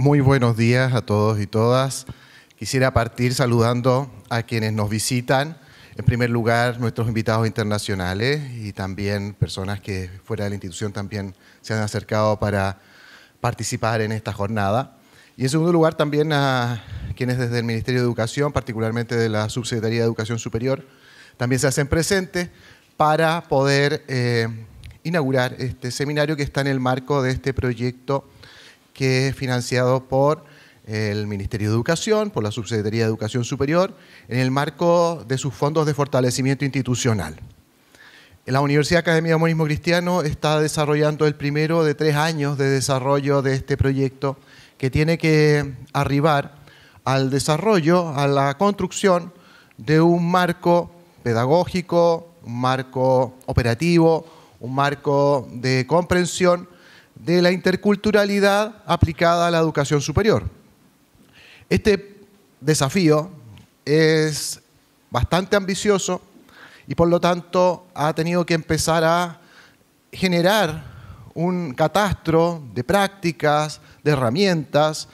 Muy buenos días a todos y todas. Quisiera partir saludando a quienes nos visitan. En primer lugar, nuestros invitados internacionales y también personas que fuera de la institución también se han acercado para participar en esta jornada. Y en segundo lugar, también a quienes desde el Ministerio de Educación, particularmente de la Subsecretaría de Educación Superior, también se hacen presentes para poder eh, inaugurar este seminario que está en el marco de este proyecto que es financiado por el Ministerio de Educación, por la Subsecretaría de Educación Superior, en el marco de sus fondos de fortalecimiento institucional. La Universidad Academia de Humanismo Cristiano está desarrollando el primero de tres años de desarrollo de este proyecto que tiene que arribar al desarrollo, a la construcción de un marco pedagógico, un marco operativo, un marco de comprensión de la interculturalidad aplicada a la educación superior. Este desafío es bastante ambicioso y por lo tanto ha tenido que empezar a generar un catastro de prácticas, de herramientas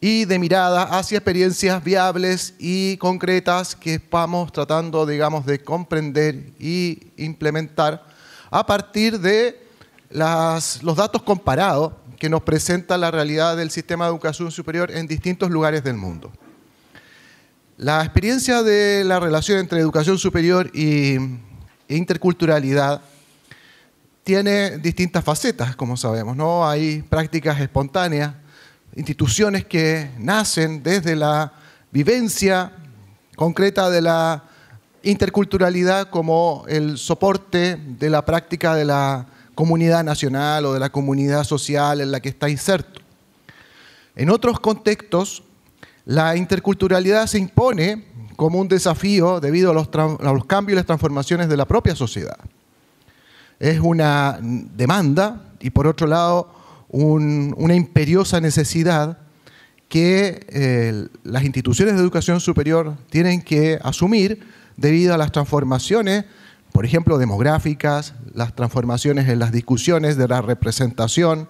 y de mirada hacia experiencias viables y concretas que estamos tratando, digamos, de comprender y implementar a partir de las, los datos comparados que nos presenta la realidad del sistema de educación superior en distintos lugares del mundo. La experiencia de la relación entre educación superior y e interculturalidad tiene distintas facetas, como sabemos, ¿no? Hay prácticas espontáneas, instituciones que nacen desde la vivencia concreta de la interculturalidad como el soporte de la práctica de la comunidad nacional o de la comunidad social en la que está inserto. En otros contextos, la interculturalidad se impone como un desafío debido a los, cambios y las transformaciones de la propia sociedad. Es una demanda y por otro lado una imperiosa necesidad que eh, las instituciones de educación superior tienen que asumir debido a las transformaciones por ejemplo, demográficas, las transformaciones en las discusiones de la representación,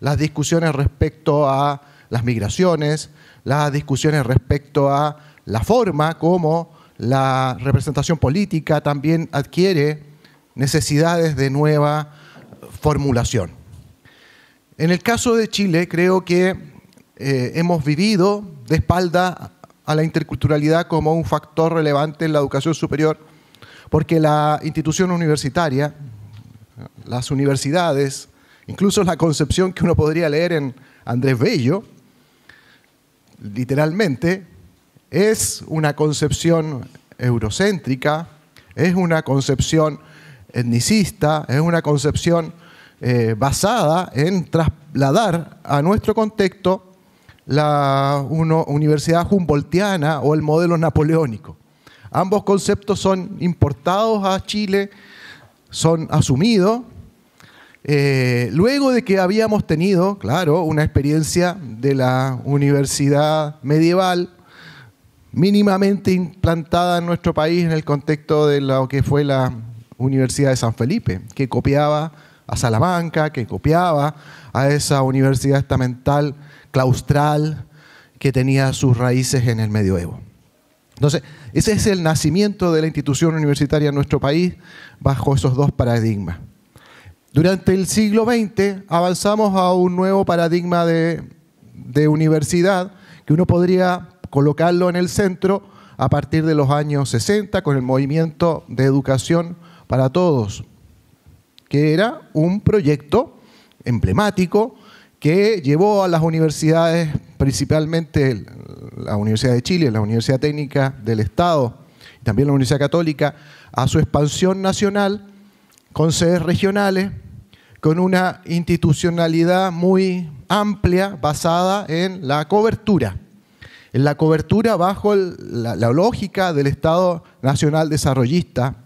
las discusiones respecto a las migraciones, las discusiones respecto a la forma como la representación política también adquiere necesidades de nueva formulación. En el caso de Chile, creo que eh, hemos vivido de espalda a la interculturalidad como un factor relevante en la educación superior porque la institución universitaria, las universidades, incluso la concepción que uno podría leer en Andrés Bello, literalmente, es una concepción eurocéntrica, es una concepción etnicista, es una concepción eh, basada en trasladar a nuestro contexto la universidad humboldtiana o el modelo napoleónico. Ambos conceptos son importados a Chile, son asumidos. Eh, luego de que habíamos tenido, claro, una experiencia de la universidad medieval mínimamente implantada en nuestro país en el contexto de lo que fue la Universidad de San Felipe, que copiaba a Salamanca, que copiaba a esa universidad estamental claustral que tenía sus raíces en el medioevo. Entonces, ese es el nacimiento de la institución universitaria en nuestro país bajo esos dos paradigmas. Durante el siglo XX avanzamos a un nuevo paradigma de, de universidad que uno podría colocarlo en el centro a partir de los años 60 con el movimiento de educación para todos, que era un proyecto emblemático que llevó a las universidades, principalmente la Universidad de Chile, la Universidad Técnica del Estado y también la Universidad Católica, a su expansión nacional con sedes regionales, con una institucionalidad muy amplia basada en la cobertura, en la cobertura bajo la lógica del Estado Nacional Desarrollista,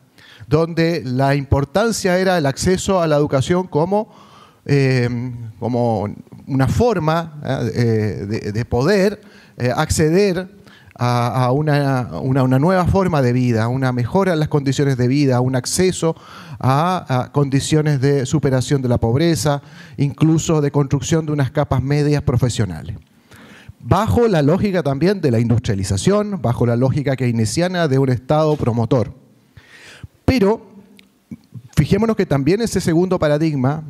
donde la importancia era el acceso a la educación como Em, como una forma eh, de, poder eh, acceder a, una, nueva forma de vida, una mejora en las condiciones de vida, un acceso a, condiciones de superación de la pobreza, incluso de construcción de unas capas medias profesionales. Bajo la lógica también de la industrialización, bajo la lógica keynesiana de un Estado promotor. Pero fijémonos que también ese segundo paradigma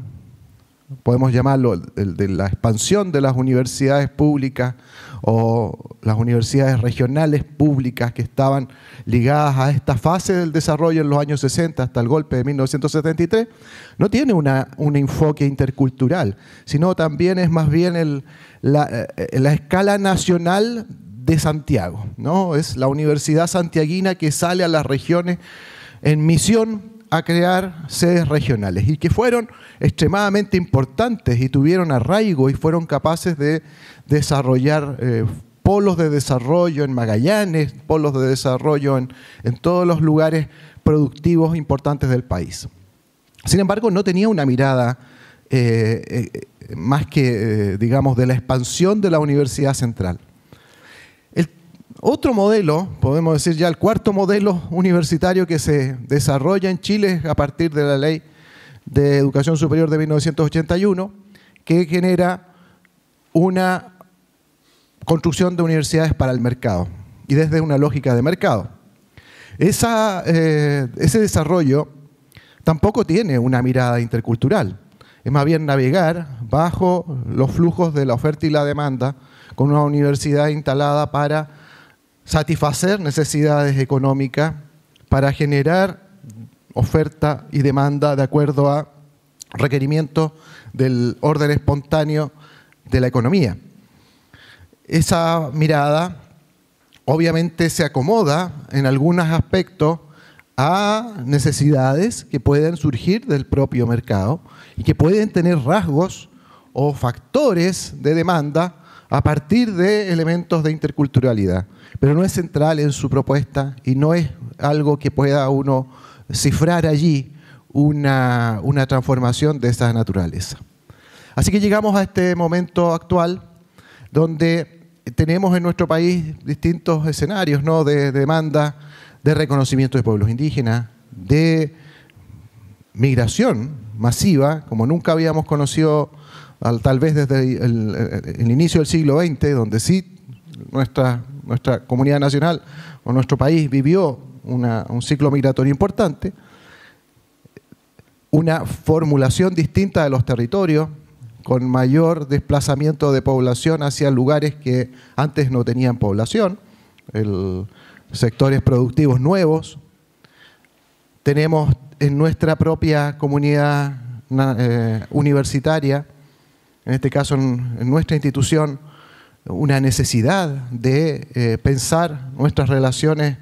podemos llamarlo, de la expansión de las universidades públicas o las universidades regionales públicas que estaban ligadas a esta fase del desarrollo en los años 60 hasta el golpe de 1973, no tiene una, un enfoque intercultural, sino también es más bien el, eh, la, escala nacional de Santiago. ¿no? Es la Universidad Santiaguina que sale a las regiones en misión a crear sedes regionales y que fueron extremadamente importantes y tuvieron arraigo y fueron capaces de desarrollar eh, polos de desarrollo en Magallanes, polos de desarrollo en, todos los lugares productivos importantes del país. Sin embargo, no tenía una mirada eh, eh, más que, digamos, de la expansión de la Universidad Central. Otro modelo, podemos decir ya el cuarto modelo universitario que se desarrolla en Chile a partir de la ley de educación superior de 1981, que genera una construcción de universidades para el mercado y desde una lógica de mercado. Eh, ese desarrollo tampoco tiene una mirada intercultural, es más bien navegar bajo los flujos de la oferta y la demanda con una universidad instalada para satisfacer necesidades económicas, para generar oferta y demanda de acuerdo a requerimientos del orden espontáneo de la economía. Esa mirada obviamente se acomoda en algunos aspectos a necesidades que pueden surgir del propio mercado y que pueden tener rasgos o factores de demanda a partir de elementos de interculturalidad, pero no es central en su propuesta y no es algo que pueda uno cifrar allí una, transformación de esa naturaleza. Así que llegamos a este momento actual donde tenemos en nuestro país distintos escenarios ¿no? de demanda, de reconocimiento de pueblos indígenas, de migración masiva, como nunca habíamos conocido tal vez desde el, inicio del siglo XX, donde sí nuestra, nuestra comunidad nacional o nuestro país vivió un ciclo migratorio importante, una formulación distinta de los territorios, con mayor desplazamiento de población hacia lugares que antes no tenían población, sectores productivos nuevos. Tenemos en nuestra propia comunidad eh, universitaria en este caso en, nuestra institución, una necesidad de eh, pensar nuestras relaciones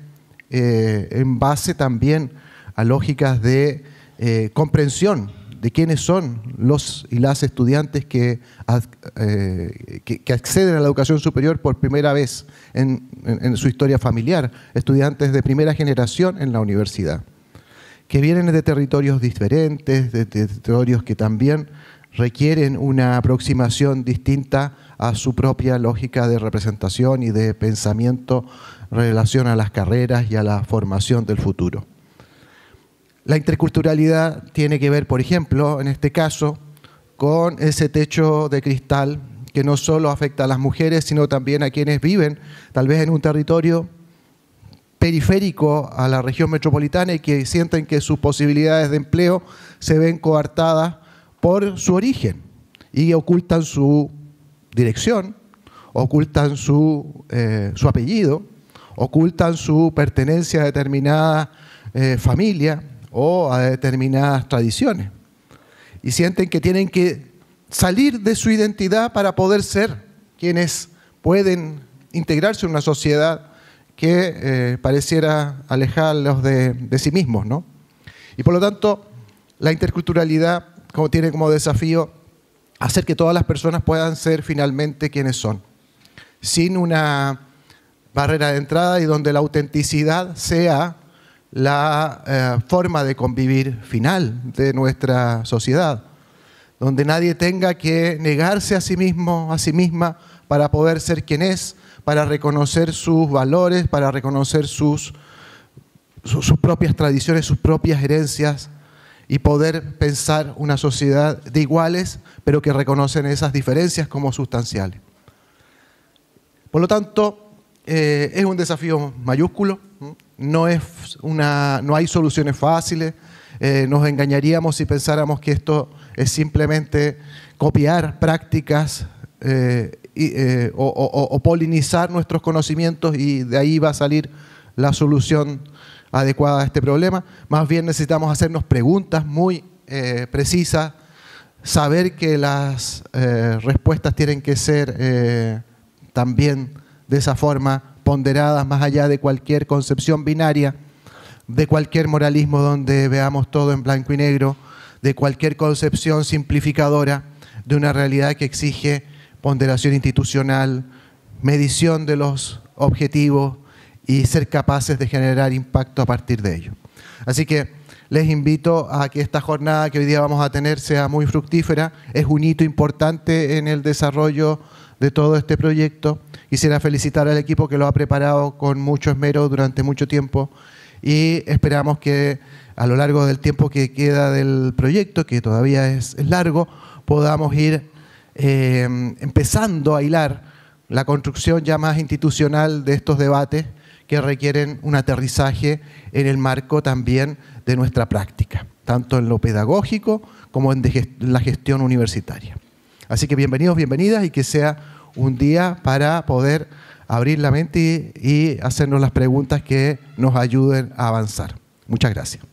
eh, en base también a lógicas de eh, comprensión de quiénes son los y las estudiantes que, que, acceden a la educación superior por primera vez en, su historia familiar, estudiantes de primera generación en la universidad, que vienen de territorios diferentes, de territorios que también requieren una aproximación distinta a su propia lógica de representación y de pensamiento en relación a las carreras y a la formación del futuro. La interculturalidad tiene que ver, por ejemplo, en este caso, con ese techo de cristal que no solo afecta a las mujeres, sino también a quienes viven tal vez en un territorio periférico a la región metropolitana y que sienten que sus posibilidades de empleo se ven coartadas por su origen y ocultan su dirección, ocultan su, eh, apellido, ocultan su pertenencia a determinada eh, familia o a determinadas tradiciones. Y sienten que tienen que salir de su identidad para poder ser quienes pueden integrarse en una sociedad que eh, pareciera alejarlos de, de, sí mismos. ¿no? Y por lo tanto, la interculturalidad como tiene como desafío hacer que todas las personas puedan ser finalmente quienes son, sin una barrera de entrada y donde la autenticidad sea la eh, forma de convivir final de nuestra sociedad, donde nadie tenga que negarse a sí mismo, a sí misma, para poder ser quien es, para reconocer sus valores, para reconocer sus, sus propias tradiciones, sus propias herencias, y poder pensar una sociedad de iguales, pero que reconocen esas diferencias como sustanciales. Por lo tanto, eh, es un desafío mayúsculo, no, es una, no hay soluciones fáciles, eh, nos engañaríamos si pensáramos que esto es simplemente copiar prácticas eh, o, o, polinizar nuestros conocimientos y de ahí va a salir la solución adecuada a este problema. Más bien necesitamos hacernos preguntas muy eh, precisas, saber que las eh, respuestas tienen que ser eh, también de esa forma ponderadas más allá de cualquier concepción binaria, de cualquier moralismo donde veamos todo en blanco y negro, de cualquier concepción simplificadora de una realidad que exige ponderación institucional, medición de los objetivos, y ser capaces de generar impacto a partir de ello. Así que les invito a que esta jornada que hoy día vamos a tener sea muy fructífera. Es un hito importante en el desarrollo de todo este proyecto. Quisiera felicitar al equipo que lo ha preparado con mucho esmero durante mucho tiempo y esperamos que a lo largo del tiempo que queda del proyecto, que todavía es, largo, podamos ir eh, empezando a hilar la construcción ya más institucional de estos debates que requieren un aterrizaje en el marco también de nuestra práctica, tanto en lo pedagógico como en la gestión universitaria. Así que bienvenidos, bienvenidas y que sea un día para poder abrir la mente y, hacernos las preguntas que nos ayuden a avanzar. Muchas gracias.